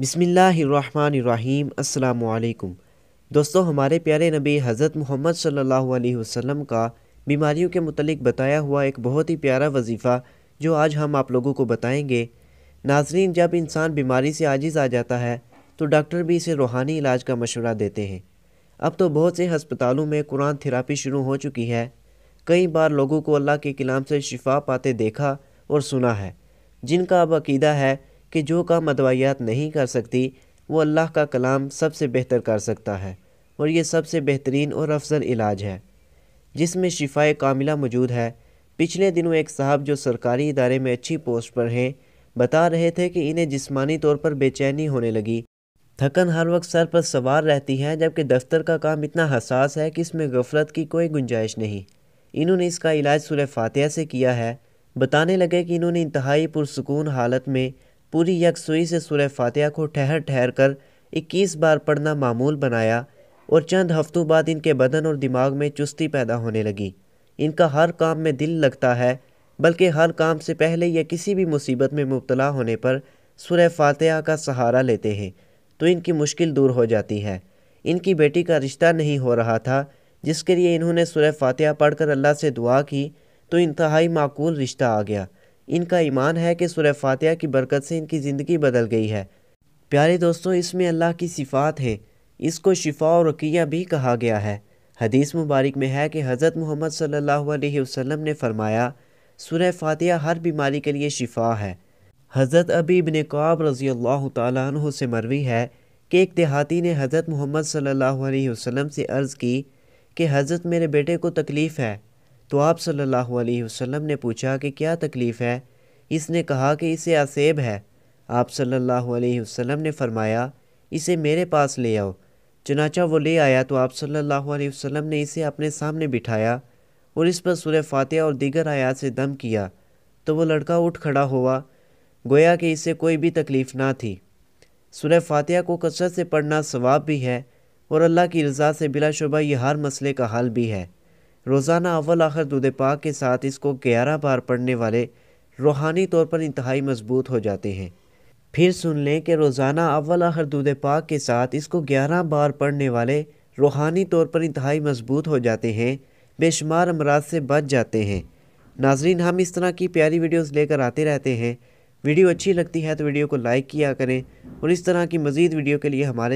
بسم اللہ الرحمن الرحیم السلام علیکم دوستو ہمارے پیارے نبی حضرت محمد صلی اللہ علیہ وسلم کا بیماریوں کے متعلق بتایا ہوا ایک بہت ہی پیارا وظیفہ جو آج ہم آپ لوگوں کو بتائیں گے ناظرین جب انسان بیماری سے عاجز آ جاتا ہے تو ڈاکٹر بھی اسے روحانی علاج کا مشورہ دیتے ہیں اب تو بہت سے ہسپتالوں میں قرآن تھراپی شروع ہو چکی ہے کئی بار لوگوں کو اللہ کے کلام سے شفا پاتے دیکھا اور سنا ہے جن کا اب عقیدہ ہے کہ جو کام ادوائیات نہیں کر سکتی وہ اللہ کا کلام سب سے بہتر کر سکتا ہے اور یہ سب سے بہترین اور افضل علاج ہے جس میں شفائے کاملہ موجود ہے پچھلے دنوں ایک صاحب جو سرکاری ادارے میں اچھی پوسٹ پر ہیں بتا رہے تھے کہ انہیں جسمانی طور پر بے چینی ہونے لگی تھکن ہر وقت سر پر سوار رہتی ہے جبکہ دفتر کا کام اتنا حساس ہے کہ اس میں غفلت کی کوئی گنجائش نہیں انہوں نے اس کا علاج سورہ فاتحہ سے کیا ہے بتانے لگے کہ انہوں نے انتہائی پرسکون حالت میں پوری یکسوئی سے سورہ فاتحہ کو ٹھہر ٹھہر کر اکیس بار پڑھنا معمول بنایا اور چند ہفتوں بعد ان کے بدن اور دماغ میں چستی پیدا ہونے لگی ان کا ہر کام میں دل لگتا ہے بلکہ ہر کام سے پہلے یا کسی بھی مصیبت میں مبتلا ہونے پر سورہ فاتحہ کا سہارا لیتے ہیں تو ان کی مشکل دور ہو جاتی ہے ان کی بیٹی کا رشتہ نہیں ہو رہا تھا جس کے لیے انہوں نے سورہ فاتحہ پڑھ کر اللہ سے دعا کی تو انتہائی معقول رشتہ آ گیا ان کا ایمان ہے کہ سورہ فاتحہ کی برکت سے ان کی زندگی بدل گئی ہے پیارے دوستوں اس میں اللہ کی صفات ہیں اس کو شفا اور رقیہ بھی کہا گیا ہے حدیث مبارک میں ہے کہ حضرت محمد صلی اللہ علیہ وسلم نے فرمایا سورہ فاتحہ ہر بیماری کے لیے شفا ہے حضرت ابی قعب رضی اللہ تعالیٰ عنہ سے مروی ہے کہ ایک دیہاتی نے حضرت محمد صلی اللہ علیہ وسلم سے عرض کی کہ حضرت میرے بیٹے کو تکلیف ہے تو آپ صلی اللہ علیہ وسلم نے پوچھا کہ کیا تکلیف ہے اس نے کہا کہ اسے آسیب ہے آپ صلی اللہ علیہ وسلم نے فرمایا اسے میرے پاس لے آؤ چنانچہ وہ لے آیا تو آپ صلی اللہ علیہ وسلم نے اسے اپنے سامنے بٹھایا اور اس پر سورہ فاتحہ اور دیگر آیات سے دم کیا تو وہ لڑکا اٹھ کھڑا ہوا گویا کہ اسے کوئی بھی تکلیف نہ تھی سورہ فاتحہ کو کثرت سے پڑھنا ثواب بھی ہے اور اللہ کی رضا سے بلا شبہ یہ ہر مسئلے کا حل بھی ہے روزانہ اول آخر دودھ پاک کے ساتھ اس کو گیارہ بار پڑھنے والے روحانی طور پر انتہائی مضبوط ہو جاتے ہیں پھر سن لیں کہ روزانہ اول آخر دودھ پاک کے ساتھ اس کو گیارہ بار پڑھنے والے روحانی طور پر انتہائی مضبوط ہو جاتے ہیں بے شمار امراض سے بچ جاتے ہیں ناظرین ہم اس طرح کی پیاری ویڈیوز لے کر آتے رہتے ہیں ویڈیو اچھی لگتی ہے تو ویڈیو کو لائک کیا کریں اور اس طرح کی مزید ویڈیو کے لیے ہمارے